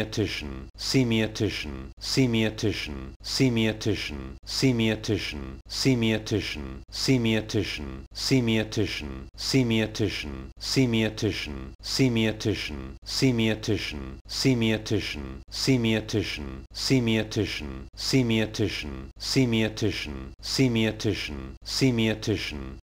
semiotician, semiotician, semiotician, semiotician, semiotician, semiotician, semiotician, semiotician, semiotician, semiotician, semiotician, semiotician, semiotician, semiotician, semiotician, semiotician, semiotician, semiotician, semiotician,